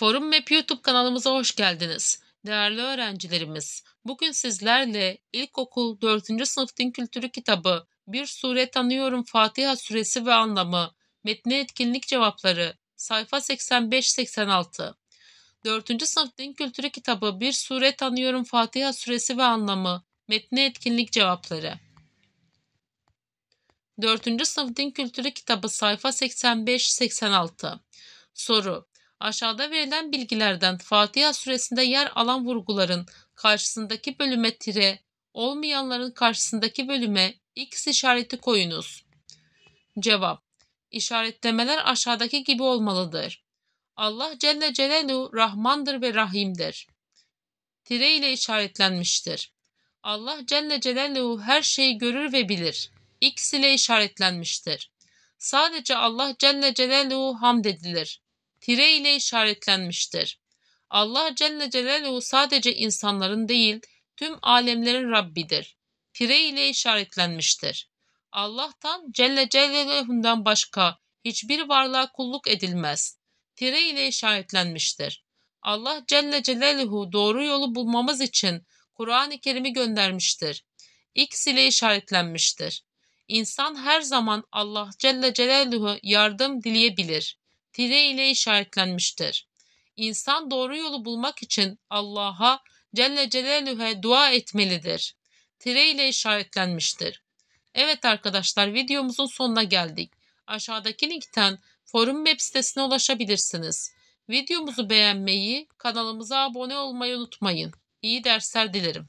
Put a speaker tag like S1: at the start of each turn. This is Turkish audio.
S1: Forum Map YouTube kanalımıza hoş geldiniz. Değerli öğrencilerimiz, bugün sizlerle İlkokul 4. Sınıf Din Kültürü kitabı Bir Sure Tanıyorum Fatiha Suresi ve Anlamı, metne Etkinlik Cevapları, sayfa 85-86. 4. Sınıf Din Kültürü kitabı Bir Sure Tanıyorum Fatiha Suresi ve Anlamı, metne Etkinlik Cevapları. 4. Sınıf Din Kültürü kitabı sayfa 85-86. Soru Aşağıda verilen bilgilerden Fatiha suresinde yer alan vurguların karşısındaki bölüme tire, olmayanların karşısındaki bölüme X işareti koyunuz. Cevap İşaretlemeler aşağıdaki gibi olmalıdır. Allah Celle Celaluhu Rahmandır ve Rahim'dir. Tire ile işaretlenmiştir. Allah Celle Celaluhu her şeyi görür ve bilir. X ile işaretlenmiştir. Sadece Allah Celle Celaluhu hamd edilir tire ile işaretlenmiştir. Allah Celle Celaluhu sadece insanların değil, tüm alemlerin Rabbidir. Tire ile işaretlenmiştir. Allah'tan Celle Celaluhu'ndan başka hiçbir varlığa kulluk edilmez. Tire ile işaretlenmiştir. Allah Celle Celaluhu doğru yolu bulmamız için Kur'an-ı Kerim'i göndermiştir. X ile işaretlenmiştir. İnsan her zaman Allah Celle Celaluhu yardım dileyebilir tire ile işaretlenmiştir. İnsan doğru yolu bulmak için Allah'a Celle Celaluhu'ya dua etmelidir. Tire ile işaretlenmiştir. Evet arkadaşlar videomuzun sonuna geldik. Aşağıdaki linkten forum web sitesine ulaşabilirsiniz. Videomuzu beğenmeyi, kanalımıza abone olmayı unutmayın. İyi dersler dilerim.